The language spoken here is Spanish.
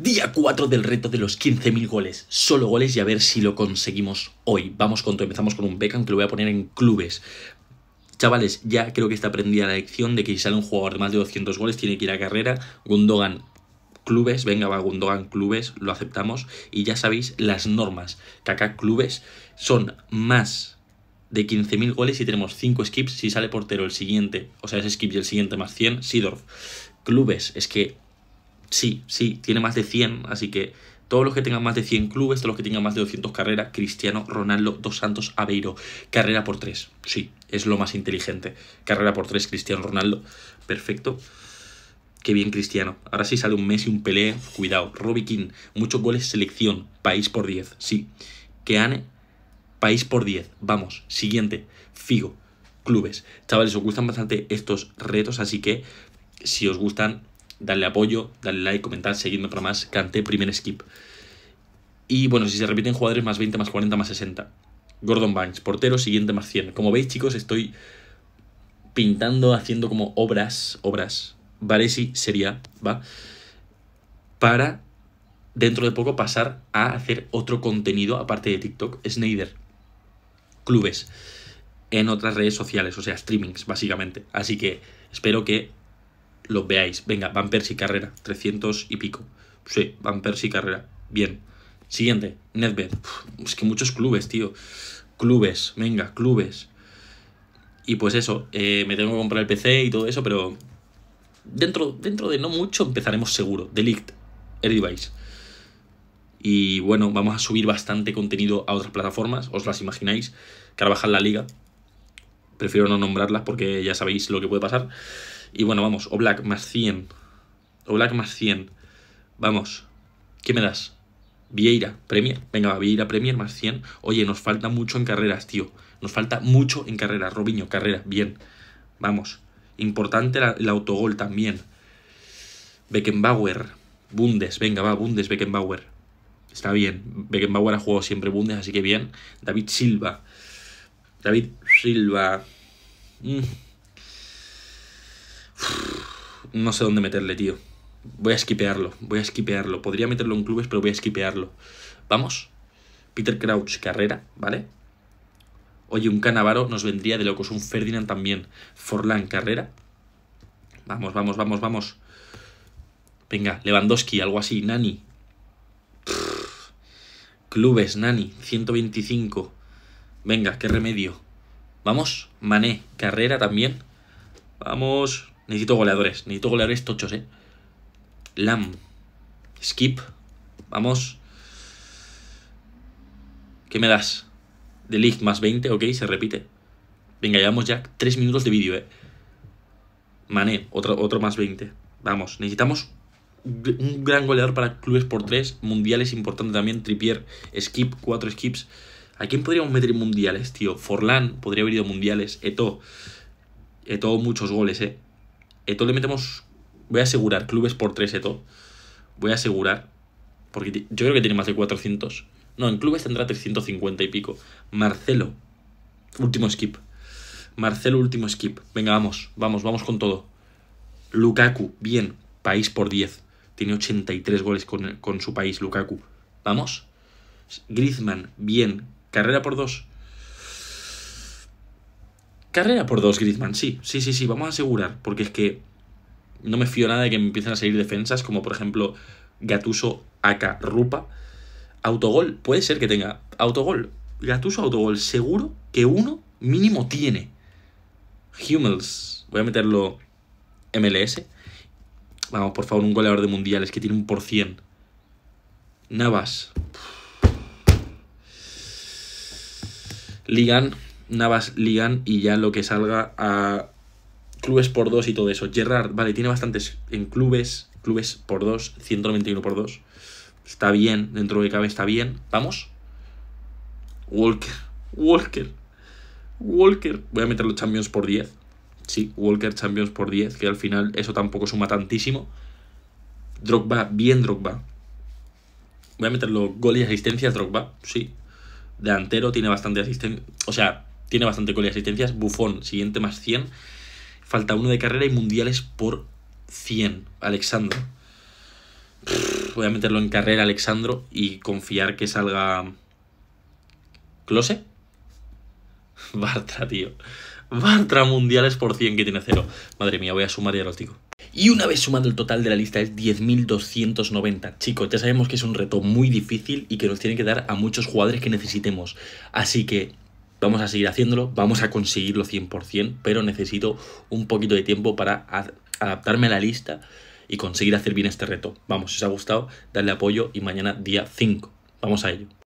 Día 4 del reto de los 15.000 goles. Solo goles y a ver si lo conseguimos hoy. Vamos con todo. Empezamos con un Beckham que lo voy a poner en clubes. Chavales, ya creo que está aprendida la lección de que si sale un jugador de más de 200 goles tiene que ir a carrera. Gundogan, clubes. Venga, va Gundogan, clubes. Lo aceptamos. Y ya sabéis las normas. Que clubes son más de 15.000 goles y tenemos 5 skips. Si sale portero el siguiente, o sea, ese skip y el siguiente más 100, Sidorf. Clubes, es que Sí, sí, tiene más de 100, así que todos los que tengan más de 100 clubes, todos los que tengan más de 200 carreras, Cristiano Ronaldo, Dos Santos, Aveiro, carrera por 3, sí, es lo más inteligente, carrera por 3, Cristiano Ronaldo, perfecto. Qué bien Cristiano. Ahora sí sale un mes y un Pelé, cuidado. Robbie King, muchos goles, selección, país por 10, sí. Keane, país por 10. Vamos, siguiente, Figo, clubes. Chavales, os gustan bastante estos retos, así que si os gustan, Dale apoyo, darle like, comentar, seguirme para más, canté primer skip. Y bueno, si se repiten jugadores, más 20, más 40, más 60. Gordon Banks, portero, siguiente más 100. Como veis, chicos, estoy pintando, haciendo como obras, obras. Varesi sería, ¿va? Para dentro de poco pasar a hacer otro contenido aparte de TikTok, Snyder, clubes, en otras redes sociales, o sea, streamings, básicamente. Así que espero que los veáis. Venga, Van y carrera, 300 y pico. Sí, Van y carrera, bien. Siguiente, Nedved. es que muchos clubes, tío. Clubes, venga, clubes. Y pues eso, eh, me tengo que comprar el PC y todo eso, pero dentro, dentro de no mucho empezaremos seguro. Delict, Air Device. Y bueno, vamos a subir bastante contenido a otras plataformas, os las imagináis. que bajan la liga. Prefiero no nombrarlas porque ya sabéis lo que puede pasar. Y bueno, vamos, black más 100. black más 100. Vamos, ¿qué me das? Vieira, Premier. Venga, va, Vieira, Premier más 100. Oye, nos falta mucho en carreras, tío. Nos falta mucho en carreras. Robinho, carrera, bien. Vamos. Importante el autogol también. Beckenbauer, Bundes. Venga, va, Bundes, Beckenbauer. Está bien. Beckenbauer ha jugado siempre Bundes, así que bien. David Silva. David Silva. Mm no sé dónde meterle, tío. Voy a esquipearlo, voy a esquipearlo. Podría meterlo en clubes, pero voy a esquipearlo. Vamos. Peter Crouch, carrera, ¿vale? Oye, un Canavaro nos vendría de locos, un Ferdinand también. Forlán, carrera. Vamos, vamos, vamos, vamos. Venga, Lewandowski, algo así, Nani. Clubes, Nani, 125. Venga, qué remedio. Vamos, Mané, carrera también. Vamos. Necesito goleadores. Necesito goleadores tochos, ¿eh? Lam. Skip. Vamos. ¿Qué me das? De League, más 20, ok, se repite. Venga, llevamos ya 3 minutos de vídeo, eh. Mané, otro, otro más 20. Vamos, necesitamos un gran goleador para clubes por 3. Mundiales importante también. Tripier, skip, 4 skips. ¿A quién podríamos meter mundiales, tío? Forlan podría haber ido mundiales. Eto. Eto, muchos goles, eh. Esto eh, le metemos. Voy a asegurar, clubes por 3 Eto. Voy a asegurar. Porque yo creo que tiene más de 400. No, en clubes tendrá 350 y pico. Marcelo. Último skip. Marcelo, último skip. Venga, vamos, vamos, vamos con todo. Lukaku, bien. País por 10. Tiene 83 goles con, su país, Lukaku. Vamos. Griezmann, bien. Carrera por 2. Carrera por dos, Griezmann, sí. Sí, sí, sí, vamos a asegurar. Porque es que no me fío nada de que me empiecen a salir defensas como, por ejemplo, Gatuso, Aka, Rupa. Autogol, puede ser que tenga. Autogol, Gatuso, autogol. Seguro que uno mínimo tiene. Hummels, voy a meterlo MLS. Vamos, por favor, un goleador de mundiales que tiene un por cien. Navas. Ligan, Navas, Ligan y ya lo que salga a clubes por dos y todo eso. Gerrard, vale, tiene bastantes en clubes, clubes por 2, 191 por 2. Está bien, dentro de cabe está bien. Vamos. Walker, Walker, Walker. Voy a meter los Champions por 10. Sí, Walker Champions por 10, que al final eso tampoco suma tantísimo. Drogba, bien Drogba. Voy a meterlo gol y asistencias, Drogba, sí. Delantero tiene bastante asistencia. O sea, tiene bastante cole de asistencias. Bufón, siguiente más 100. Falta uno de carrera y mundiales por 100. Alexandro. voy a meterlo en carrera, Alexandro, y confiar que salga. ¿Close? Bartra, tío. Bartra mundiales por 100 que tiene cero. Madre mía, voy a sumar y digo. Y una vez sumado el total de la lista es 10.290. Chicos, ya sabemos que es un reto muy difícil y que nos tiene que dar a muchos jugadores que necesitemos. Así que vamos a seguir haciéndolo, vamos a conseguirlo 100%, pero necesito un poquito de tiempo para adaptarme a la lista y conseguir hacer bien este reto. Vamos, si os ha gustado, darle apoyo y mañana día 5. Vamos a ello.